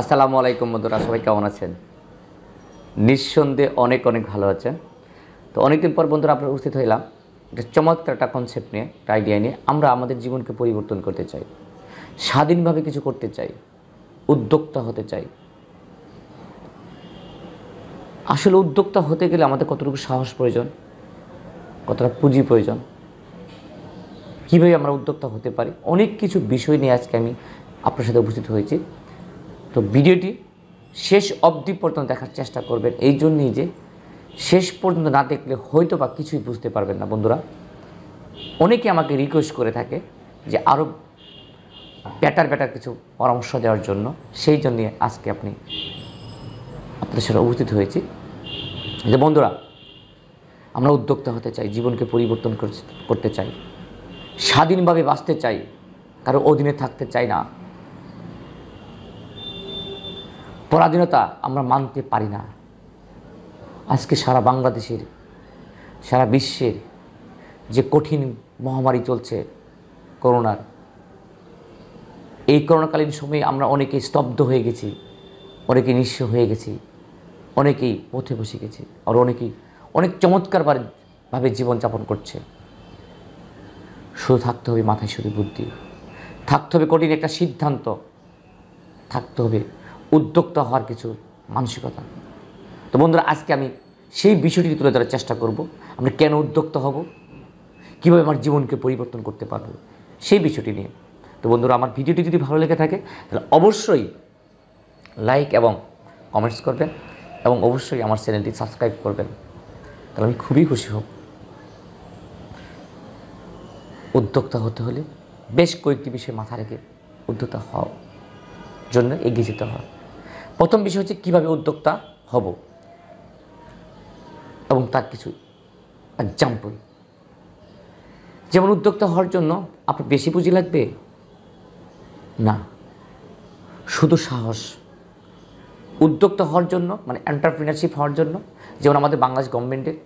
আসসালামু আলাইকুম বন্ধুরা সবাই কেমন আছেন নিঃসন্দেহে অনেক অনেক ভালো আছেন তো অনেকদিন পর বন্ধুরা আপনার উপস্থিত হইলাম একটা চমৎকার একটা কনসেপ্ট নিয়ে একটা আইডিয়া নিয়ে আমরা আমাদের জীবনকে পরিবর্তন করতে চাই স্বাধীনভাবে কিছু করতে চাই উদ্যোক্তা হতে চাই আসলে উদ্যোক্তা হতে গেলে আমাদের কতটুকু সাহস প্রয়োজন কতটা পুঁজি প্রয়োজন কীভাবে আমরা উদ্যোক্তা হতে পারি অনেক কিছু বিষয় নিয়ে আজকে আমি আপনার সাথে উপস্থিত হয়েছি তো ভিডিওটি শেষ অবধি পর্যন্ত দেখার চেষ্টা করবেন এই জন্যই যে শেষ পর্যন্ত না দেখলে হয়তো বা কিছুই বুঝতে পারবেন না বন্ধুরা অনেকে আমাকে রিকোয়েস্ট করে থাকে যে আরও ব্যাটার ব্যাটার কিছু পরামর্শ দেওয়ার জন্য সেই জন্যই আজকে আপনি আপনাদের সাথে উপস্থিত হয়েছি যে বন্ধুরা আমরা উদ্যোক্তা হতে চাই জীবনকে পরিবর্তন করতে চাই স্বাধীনভাবে বাঁচতে চাই কারো অধীনে থাকতে চাই না পরাধীনতা আমরা মানতে পারি না আজকে সারা বাংলাদেশের সারা বিশ্বের যে কঠিন মহামারী চলছে করোনার এই করোনাকালীন সময়ে আমরা অনেকে স্তব্ধ হয়ে গেছি অনেকে নিঃস্ব হয়ে গেছি অনেকেই পথে বসে গেছে আর অনেকেই অনেক চমৎকারভাবে জীবনযাপন করছে শুধু থাকতে হবে মাথায় শুধু বুদ্ধি থাকতে হবে কঠিন একটা সিদ্ধান্ত থাকতে হবে উদ্যোক্তা হওয়ার কিছু মানসিকতা তো বন্ধুরা আজকে আমি সেই বিষয়টি তুলে ধরার চেষ্টা করব আমরা কেন উদ্যোক্তা হব কীভাবে আমার জীবনকে পরিবর্তন করতে পারবো সেই বিষয়টি নিয়ে তো বন্ধুরা আমার ভিডিওটি যদি ভালো লেগে থাকে তাহলে অবশ্যই লাইক এবং কমেন্টস করবেন এবং অবশ্যই আমার চ্যানেলটি সাবস্ক্রাইব করবেন তাহলে আমি খুবই খুশি হব উদ্যোক্তা হতে হলে বেশ কয়েকটি বিষয় মাথা রেখে উদ্যোক্তা হওয়ার জন্য এগিয়ে যেতে হয় প্রথম বিষয় হচ্ছে কীভাবে উদ্যোক্তা হব এবং তার কিছু এক্সাম্পল যেমন উদ্যোক্তা হওয়ার জন্য আপনার বেশি পুঁজি লাগবে না শুধু সাহস উদ্যোক্তা হওয়ার জন্য মানে এন্টারপ্রিনারশিপ হওয়ার জন্য যেমন আমাদের বাংলাদেশ গভর্নমেন্টের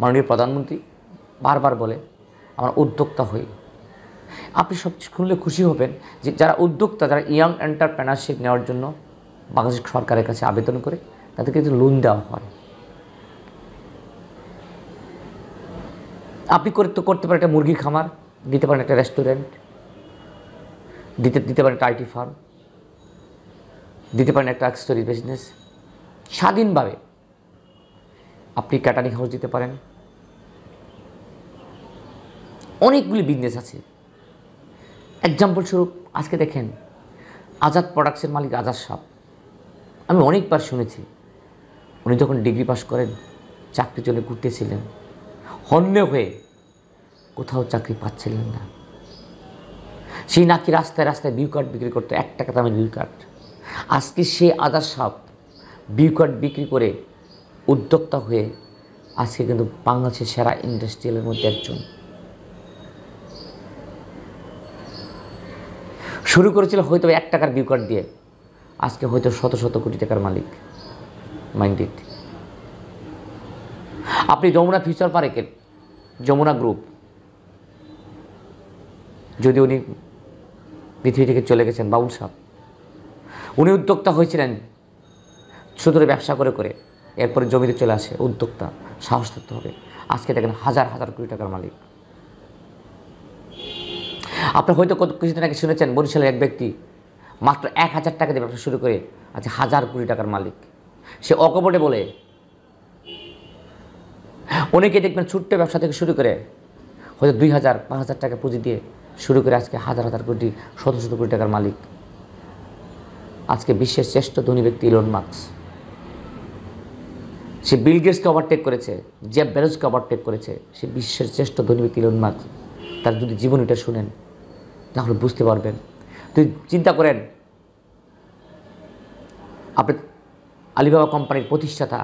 মাননীয় প্রধানমন্ত্রী বারবার বলে আমরা উদ্যোক্তা হই আপনি সব শুনলে খুশি হবেন যে যারা উদ্যোক্তা যারা ইয়াং এন্টারপ্রেনারশিপ নেওয়ার জন্য বাংলাদেশ সরকারের কাছে আবেদন করে তাদেরকে যদি লোন দেওয়া হয় আপনি করতে করতে পারেন একটা মুরগির খামার দিতে পারেন একটা রেস্টুরেন্ট দিতে দিতে পারেন একটা আইটি ফার্ম দিতে পারেন একটা অ্যাক্সেসরি বিজনেস স্বাধীনভাবে আপনি ক্যাটারিং হাউস দিতে পারেন অনেকগুলি বিজনেস আছে এক্সাম্পলস্বরূপ আজকে দেখেন আজাদ প্রোডাক্টসের মালিক আজাদ সাহ আমি অনেকবার শুনেছি উনি যখন ডিগ্রি পাশ করেন চাকরি চলে ঘুরতেছিলেন হন্যে হয়ে কোথাও চাকরি পাচ্ছিলেন না সেই নাকি রাস্তায় রাস্তায় বিউ কার্ড বিক্রি করতো এক টাকা দামের বিউ কার্ড আজকে সে আদার সাপ বিউ কার্ড বিক্রি করে উদ্যোক্তা হয়ে আজকে কিন্তু বাংলাদেশের সেরা ইন্ডাস্ট্রিয়ালের মধ্যে একজন শুরু করেছিল হয়তো এক টাকার বিউ কার্ড দিয়ে আজকে হয়তো শত শত কোটি টাকার মালিক মাইন্ডেড আপনি যমুনা ফিউচার পার্কের যমুনা গ্রুপ যদি উনি পৃথিবী থেকে চলে গেছেন বাউল সাহ উনি উদ্যোক্তা হয়েছিলেন ছোটো ব্যবসা করে করে এরপরে জমিতে চলে আসে উদ্যোক্তা সাহস থাকতে হবে আজকে দেখেন হাজার হাজার কোটি টাকার মালিক আপনি হয়তো কত কিছুদিন আগে শুনেছেন বরিশালের এক ব্যক্তি মাত্র এক হাজার টাকা দিয়ে ব্যবসা শুরু করে আছে হাজার কোটি টাকার মালিক সে অকপটে বলে অনেকে দেখবেন ছোট্ট ব্যবসা থেকে শুরু করে হয়তো দুই হাজার পাঁচ হাজার টাকা পুঁজি দিয়ে শুরু করে আজকে হাজার হাজার কোটি শত শত কোটি টাকার মালিক আজকে বিশ্বের শ্রেষ্ঠ ধনী ব্যক্তি ইলন মার্কস সে বিল গেটসকে ওভারটেক করেছে যে ব্যারোজকে ওভারটেক করেছে সে বিশ্বের শ্রেষ্ঠ ধনী ব্যক্তি ইলন মার্কস তার যদি এটা শুনেন তাহলে বুঝতে পারবেন চিন্তা করেন আপনি আলিবাবা কোম্পানির প্রতিষ্ঠাতা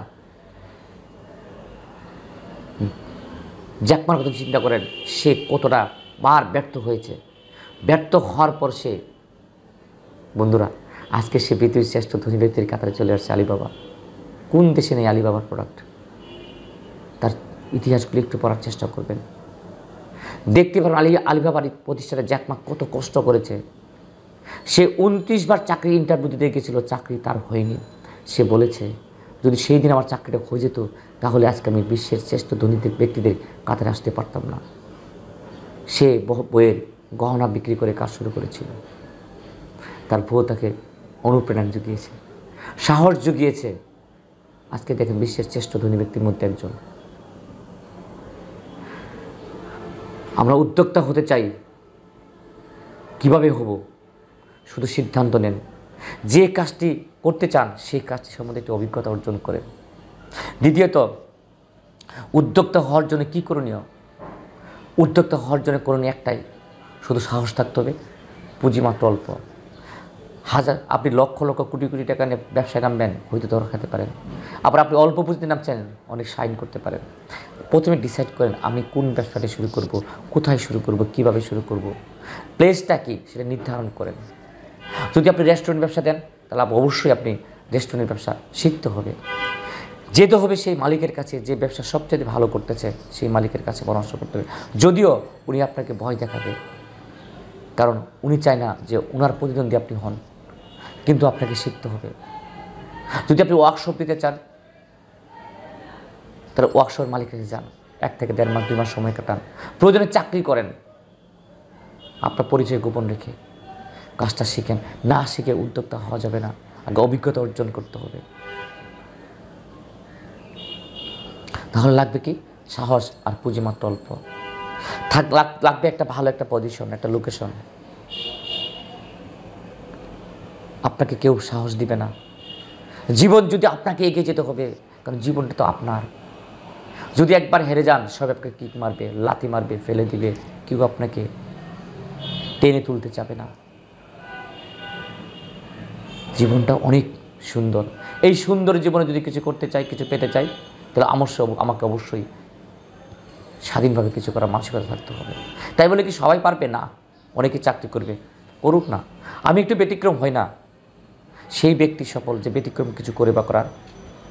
জ্যাকমার কথা চিন্তা করেন সে কতটা বার ব্যর্থ হয়েছে ব্যর্থ হওয়ার পর সে বন্ধুরা আজকে সে পৃথিবীর শ্রেষ্ঠ ধনী ব্যক্তির কাতারে চলে আসছে আলিবাবা কোন দেশে নেই আলিবাবার প্রোডাক্ট তার ইতিহাসগুলি একটু পড়ার চেষ্টা করবেন দেখতে পারেন আলী আলিবাবার প্রতিষ্ঠাটা জ্যাকমা কত কষ্ট করেছে সে উনত্রিশ বার চাকরি ইন্টারভিউ দিতে গেছিলো চাকরি তার হয়নি সে বলেছে যদি সেই দিন আমার চাকরিটা হয়ে যেত তাহলে আজকে আমি বিশ্বের শ্রেষ্ঠ ধনীদের ব্যক্তিদের কাতারে আসতে পারতাম না সে বইয়ের গহনা বিক্রি করে কাজ শুরু করেছিল তার বউ তাকে অনুপ্রেরণা জুগিয়েছে সাহস জুগিয়েছে আজকে দেখেন বিশ্বের শ্রেষ্ঠ ধনী ব্যক্তির মধ্যে একজন আমরা উদ্যোক্তা হতে চাই কিভাবে হবো শুধু সিদ্ধান্ত নেন যে কাজটি করতে চান সেই কাজটি সম্বন্ধে একটি অভিজ্ঞতা অর্জন করেন দ্বিতীয়ত উদ্যোক্তা হওয়ার জন্য কী করণীয় উদ্যোক্তা হওয়ার জন্য করণীয় একটাই শুধু সাহস থাকতে হবে পুঁজিমাত্র অল্প হাজার আপনি লক্ষ লক্ষ কোটি কোটি টাকা নিয়ে ব্যবসায় নামবেন হয়তো দর খেতে পারেন আবার আপনি অল্প পুঁজিতে নামছেন অনেক সাইন করতে পারেন প্রথমে ডিসাইড করেন আমি কোন ব্যবসাটি শুরু করব কোথায় শুরু করব কিভাবে শুরু করব প্লেসটা কী সেটা নির্ধারণ করেন যদি আপনি রেস্টুরেন্ট ব্যবসা দেন তাহলে অবশ্যই আপনি রেস্টুরেন্টের ব্যবসা শিখতে হবে যেতে হবে সেই মালিকের কাছে যে ব্যবসা সবচেয়ে ভালো করতেছে সেই মালিকের কাছে পরামর্শ করতে হবে যদিও উনি আপনাকে ভয় দেখাবে কারণ উনি চায় না যে ওনার প্রতিদ্বন্দ্বী আপনি হন কিন্তু আপনাকে শিখতে হবে যদি আপনি ওয়ার্কশপ দিতে চান তাহলে ওয়ার্কশপের মালিকের কাছে যান এক থেকে দেড় মাস দুই মাস সময় কাটান প্রয়োজনে চাকরি করেন আপনার পরিচয় গোপন রেখে কাজটা শিখেন না শিখে উদ্যোক্তা হওয়া যাবে না আগে অভিজ্ঞতা অর্জন করতে হবে তাহলে লাগবে কি সাহস আর পুঁজি মাত্র অল্প থাক লাগবে একটা ভালো একটা পজিশন একটা লোকেশন আপনাকে কেউ সাহস দিবে না জীবন যদি আপনাকে এগিয়ে যেতে হবে কারণ জীবনটা তো আপনার যদি একবার হেরে যান সব আপনাকে কিক মারবে লাথি মারবে ফেলে দিবে কেউ আপনাকে টেনে তুলতে চাবে না জীবনটা অনেক সুন্দর এই সুন্দর জীবনে যদি কিছু করতে চাই কিছু পেতে চাই তাহলে অবশ্য আমাকে অবশ্যই স্বাধীনভাবে কিছু করার মানসিকতা থাকতে হবে তাই বলে কি সবাই পারবে না অনেকে চাকরি করবে করুক না আমি একটু ব্যতিক্রম হই না সেই ব্যক্তি সফল যে ব্যতিক্রম কিছু করে বা করার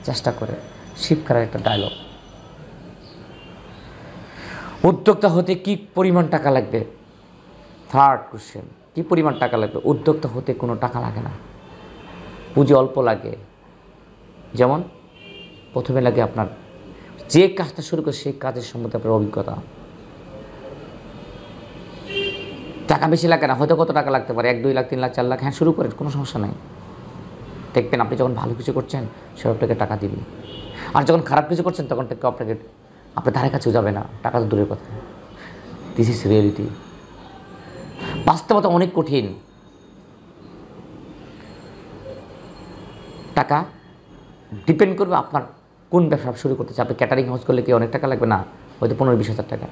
চেষ্টা করে শিবকারের একটা ডায়লগ উদ্যোক্তা হতে কি পরিমাণ টাকা লাগবে থার্ড কোশ্চেন কি পরিমাণ টাকা লাগবে উদ্যোক্তা হতে কোনো টাকা লাগে না পুঁজি অল্প লাগে যেমন প্রথমে লাগে আপনার যে কাজটা শুরু করে সেই কাজের সম্বন্ধে আপনার অভিজ্ঞতা টাকা বেশি লাগে না হয়তো কত টাকা লাগতে পারে এক দুই লাখ তিন লাখ চার লাখ হ্যাঁ শুরু করেন কোনো সমস্যা নাই দেখবেন আপনি যখন ভালো কিছু করছেন সে আপনাকে টাকা দিবি আর যখন খারাপ কিছু করছেন তখন থেকে আপনাকে আপনার ধারে কাছেও যাবে না টাকা তো দূরের কথা দিস ইজ রিয়েলিটি বাস্তবতা অনেক কঠিন টাকা ডিপেন্ড করবে আপনার কোন ব্যবসা শুরু করতে চাই আপনি ক্যাটারিং হাউস করলে কি অনেক টাকা লাগবে না হয়তো পনেরো বিশ হাজার টাকা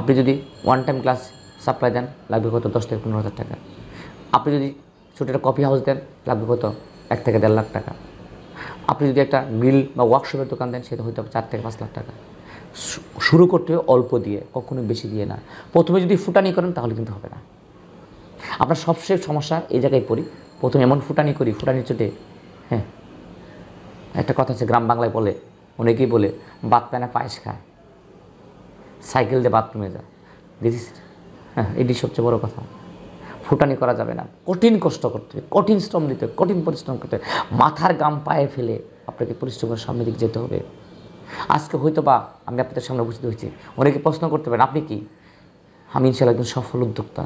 আপনি যদি ওয়ান টাইম ক্লাস সাপ্লাই দেন লাগবে হয়তো দশ থেকে পনেরো হাজার টাকা আপনি যদি ছোটো একটা কফি হাউস দেন লাগবে হয়তো এক থেকে দেড় লাখ টাকা আপনি যদি একটা মিল বা ওয়ার্কশপের দোকান দেন সেটা হয়তো চার থেকে পাঁচ লাখ টাকা শুরু করতে হবে অল্প দিয়ে কখনো বেশি দিয়ে না প্রথমে যদি ফুটানি করেন তাহলে কিন্তু হবে না আপনার সবচেয়ে সমস্যা এই জায়গায় পড়ি প্রথমে এমন ফুটানি করি ফুটানির চোটে হ্যাঁ একটা কথা আছে গ্রাম বাংলায় বলে অনেকেই বলে বাদ পায় না পায়েস খায় সাইকেল দিয়ে বাথরুমে যায় দিস হ্যাঁ এটি সবচেয়ে বড় কথা ফুটানি করা যাবে না কঠিন কষ্ট করতে হবে কঠিন শ্রম দিতে হবে কঠিন পরিশ্রম করতে হবে মাথার গাম পায়ে ফেলে আপনাকে পরিশ্রমের সামনে দিকে যেতে হবে আজকে হয়তো বা আমি আপনাদের সামনে উপস্থিত হয়েছি অনেকে প্রশ্ন করতে পারেন আপনি কি আমি ইনশাল্লাহ একজন সফল উদ্যোক্তা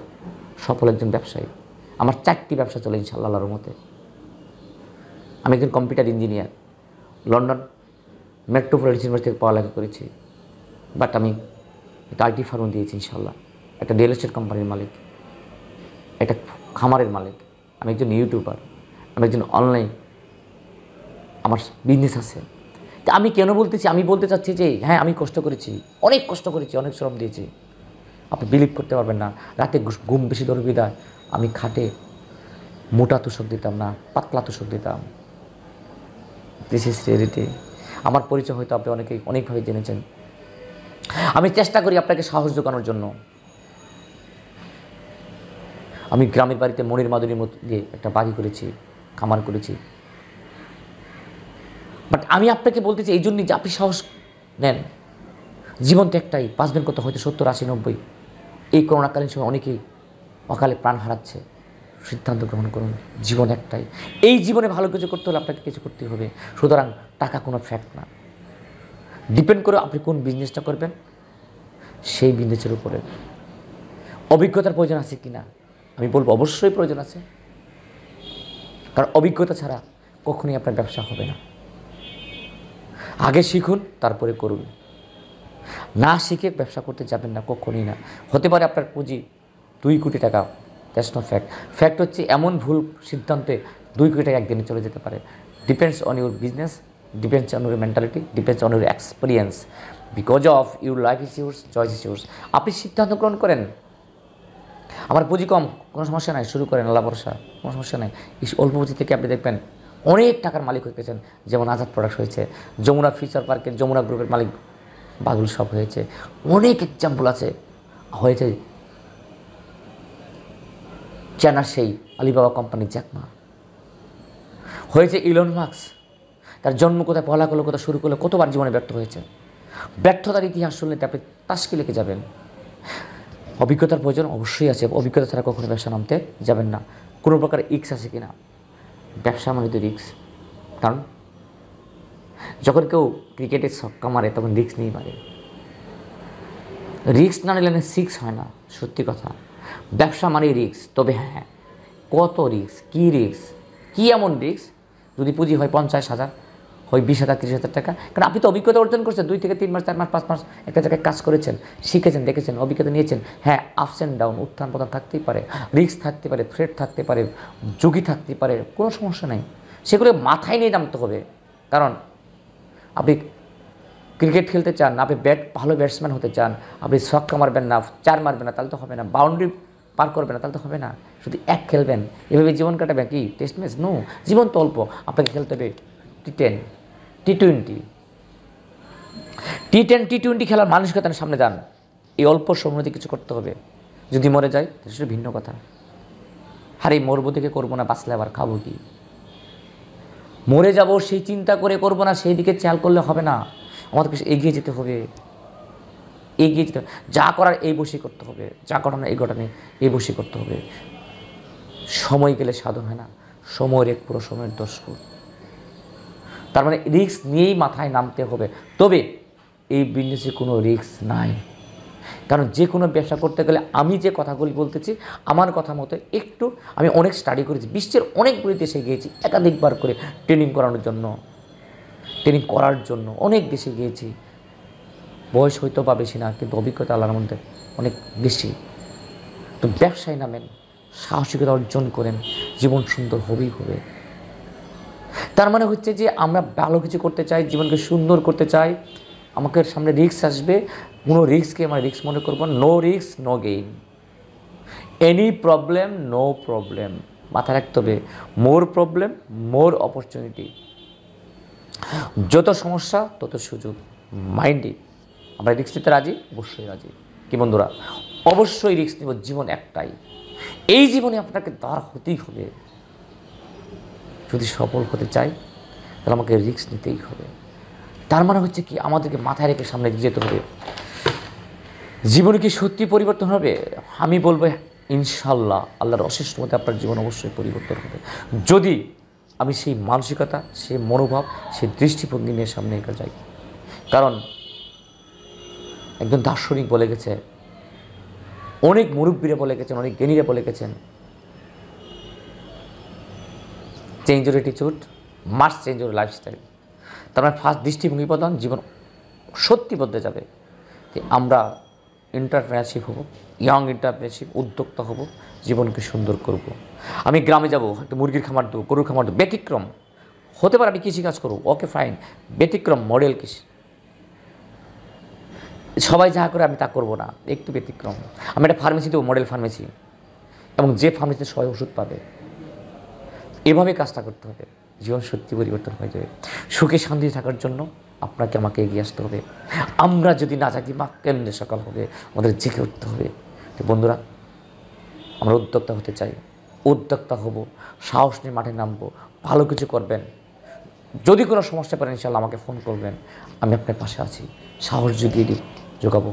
সফল একজন ব্যবসায়ী আমার চারটি ব্যবসা চলে ইনশাল্লাহ আল্লাহর মতে আমি একজন computer engineer London Metropolitan University থেকে পড়ালেখা করেছি বাট আমি একটা আইটি ফার্ম দিয়েছি ইনশাল্লাহ একটা রিয়েল এস্টেট কোম্পানির মালিক একটা খামারের মালিক আমি একজন ইউটিউবার আমি একজন অনলাইন আমার বিজনেস আছে তা আমি কেন বলতেছি আমি বলতে চাচ্ছি যে হ্যাঁ আমি কষ্ট করেছি অনেক কষ্ট করেছি অনেক শ্রম দিয়েছি আপনি বিলিভ করতে পারবেন না রাতে ঘুম বেশি দরবিদায় আমি খাটে মোটা তুষক দিতাম না পাতলা তুষক দিতাম দিস ইজ রিয়েলিটি আমার পরিচয় হয়তো আপনি অনেকে অনেকভাবে জেনেছেন আমি চেষ্টা করি আপনাকে সাহস জোগানোর জন্য আমি গ্রামের বাড়িতে মনির মাদুরির মধ্যে দিয়ে একটা বাড়ি করেছি খামার করেছি বাট আমি আপনাকে বলতেছি এই জন্যই যে আপনি সাহস নেন জীবন তো একটাই দিন কত হয়তো সত্তর আশি নব্বই এই করোনাকালীন সময় অনেকেই অকালে প্রাণ হারাচ্ছে সিদ্ধান্ত গ্রহণ করুন জীবন একটাই এই জীবনে ভালো কিছু করতে হলে আপনাকে কিছু করতে হবে সুতরাং টাকা কোনো ফ্যাক্ট না ডিপেন্ড করে আপনি কোন বিজনেসটা করবেন সেই বিজনেসের উপরে অভিজ্ঞতার প্রয়োজন আছে কি না আমি বলবো অবশ্যই প্রয়োজন আছে কারণ অভিজ্ঞতা ছাড়া কখনোই আপনার ব্যবসা হবে না আগে শিখুন তারপরে করুন না শিখে ব্যবসা করতে যাবেন না কখনই না হতে পারে আপনার পুঁজি দুই কোটি টাকা দ্যাটস নো ফ্যাক্ট ফ্যাক্ট হচ্ছে এমন ভুল সিদ্ধান্তে দুই কোটি টাকা একদিনে চলে যেতে পারে depends on your business depends on your mentality depends on your experience because of your life is yours choice is yours আপনি সিদ্ধান্ত গ্রহণ করেন আমার পুঁজি কম কোনো সমস্যা নাই শুরু করেন আল্লাহ ভরসা কোনো সমস্যা নাই অল্প পুঁজি থেকে আপনি দেখবেন অনেক টাকার মালিক হয়ে গেছেন যেমন আজাদ প্রোডাক্টস হয়েছে যমুনা ফিউচার পার্কের যমুনা গ্রুপের মালিক বাগুল সব হয়েছে অনেক এক্সাম্পল আছে হয়েছে চেনা সেই আলিবাবা কোম্পানির জ্যাকমা হয়েছে ইলন মার্কস তার জন্ম কোথায় পলাকলো কোথায় শুরু করলো কতবার জীবনে ব্যর্থ হয়েছে ব্যর্থতার ইতিহাস শুনলে আপনি তাসকে লেগে যাবেন অভিজ্ঞতার প্রয়োজন অবশ্যই আছে অভিজ্ঞতা ছাড়া কখনো ব্যবসা নামতে যাবেন না কোনো প্রকার ইক্স আছে কি না ব্যবসা মানে তো রিক্স কারণ যখন কেউ ক্রিকেটের ছক্কা মারে তখন রিক্স নিয়ে মারে রিক্স না নিলে সিক্স হয় না সত্যি কথা ব্যবসা মানে রিক্স তবে হ্যাঁ, হ্যাঁ কত রিক্স কি রিক্স কি এমন রিক্স যদি পুঁজি হয় পঞ্চাশ হাজার হয় বিশ হাজার তিরিশ হাজার টাকা কারণ আপনি তো অভিজ্ঞতা অর্জন করছেন দুই থেকে তিন মাস চার মাস পাঁচ মাস একটা জায়গায় কাজ করেছেন শিখেছেন দেখেছেন অভিজ্ঞতা নিয়েছেন হ্যাঁ আপস অ্যান্ড ডাউন উত্থান পতন থাকতেই পারে রিক্স থাকতে পারে থ্রেট থাকতে পারে ঝুঁকি থাকতে পারে কোনো সমস্যা নেই সেগুলো মাথায় নিয়ে নামতে হবে কারণ আপনি ক্রিকেট খেলতে চান আপনি ব্যাট ভালো ব্যাটসম্যান হতে চান আপনি ছক্কা মারবেন না চার মারবেন না তাহলে তো হবে না বাউন্ডারি পার করবেন না তাহলে তো হবে না শুধু এক খেলবেন এভাবে জীবন কাটাবেন কি টেস্ট ম্যাচ নো জীবন তো অল্প আপনাকে খেলতে হবে T ten T twenty T ten T twenty খেলার মানুষকে তার সামনে যান এই অল্প সময় কিছু করতে হবে যদি মরে যায় সেটা ভিন্ন কথা হারে মরবো থেকে করবো না বাঁচলে আবার খাবো কি মরে যাব সেই চিন্তা করে করবো না সেই দিকে চাল করলে হবে না আমাদেরকে এগিয়ে যেতে হবে এগিয়ে যেতে যা করার এই বসেই করতে হবে যা ঘটনা এই ঘটনা এই বসেই করতে হবে সময় গেলে সাধন হয় না সময়ের এক পুরো সময়ের দশ গুণ তার মানে রিক্স নিয়েই মাথায় নামতে হবে তবে এই বিজনেসে কোনো রিক্স নাই কারণ যে কোনো ব্যবসা করতে গেলে আমি যে কথাগুলি বলতেছি আমার কথা মতো একটু আমি অনেক স্টাডি করেছি বিশ্বের অনেকগুলি দেশে গিয়েছি একাধিকবার করে ট্রেনিং করানোর জন্য ট্রেনিং করার জন্য অনেক বেশি গিয়েছি বয়স হয়তো বা বেশি না কিন্তু অভিজ্ঞতা আল্লাহর মধ্যে অনেক বেশি তো ব্যবসায় নামেন সাহসিকতা অর্জন করেন জীবন সুন্দর হবেই হবে তার মানে হচ্ছে যে আমরা ভালো কিছু করতে চাই জীবনকে সুন্দর করতে চাই আমাকে সামনে রিক্স আসবে কোনো রিক্সকে আমরা রিক্স মনে করবো নো রিক্স no gain any problem no problem মাথায় রাখতে হবে মোর প্রবলেম মোর অপরচুনিটি যত সমস্যা তত সুযোগ মাইন্ডে আমরা রিক্স নিতে রাজি অবশ্যই রাজি কি বন্ধুরা অবশ্যই রিক্স নিব জীবন একটাই এই জীবনে আপনাকে দাঁড় হতেই হবে যদি সফল হতে চাই তাহলে আমাকে রিক্স নিতেই হবে তার মানে হচ্ছে কি আমাদেরকে মাথায় রেখে সামনে যেতে হবে জীবনে কি সত্যি পরিবর্তন হবে আমি বলবো ইনশাল্লাহ আল্লাহর অশেষ মতে আপনার জীবন অবশ্যই পরিবর্তন হবে যদি আমি সেই মানসিকতা সেই মনোভাব সেই দৃষ্টিভঙ্গি নিয়ে সামনে এগিয়ে যাই কারণ একজন দার্শনিক বলে গেছে অনেক মুরব্বীরা বলে গেছেন অনেক জ্ঞানীরা বলে গেছেন চেঞ্জ ওর অ্যাটিচিউড মাস্ট চেঞ্জ ওর লাইফস্টাইল তার মানে ফার্স্ট দৃষ্টিভঙ্গি প্রধান জীবন সত্যি বদলে যাবে আমরা ইন্টারপ্রেনারশিপ হব ইয়াং ইন্টারপ্রেনারশিপ উদ্যোক্তা হব জীবনকে সুন্দর করব। আমি গ্রামে যাব একটা মুরগির খামার দেবো গরুর খামার দেবো ব্যতিক্রম হতে পারে আমি কৃষিকাজ করবো ওকে ফাইন ব্যতিক্রম মডেল কৃষি সবাই যা করে আমি তা করব না একটু ব্যতিক্রম আমি একটা ফার্মেসি দেবো মডেল ফার্মেসি এবং যে ফার্মেসিতে সবাই ওষুধ পাবে এভাবে কাজটা করতে হবে জীবন সত্যি পরিবর্তন হয়ে যাবে সুখে শান্তি থাকার জন্য আপনাকে আমাকে এগিয়ে আসতে হবে আমরা যদি না জাগি মা কেমনে সকাল হবে আমাদের জেগে উঠতে হবে তো বন্ধুরা আমরা উদ্যোক্তা হতে চাই উদ্যোক্তা হব সাহস নিয়ে মাঠে নামবো ভালো কিছু করবেন যদি কোনো সমস্যা পারেন ইনশাল্লাহ আমাকে ফোন করবেন আমি আপনার পাশে আছি সাহস যুগিয়ে দিই যোগাবো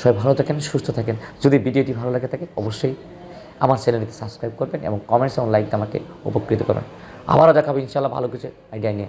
সবাই ভালো থাকেন সুস্থ থাকেন যদি ভিডিওটি ভালো লাগে থাকে অবশ্যই আমার চ্যানেলটি সাবস্ক্রাইব করবেন এবং কমেন্টস এবং লাইক আমাকে উপকৃত করবেন আবারও দেখাবো ইনশাল্লাহ ভালো কিছু আইডিয়া নিয়ে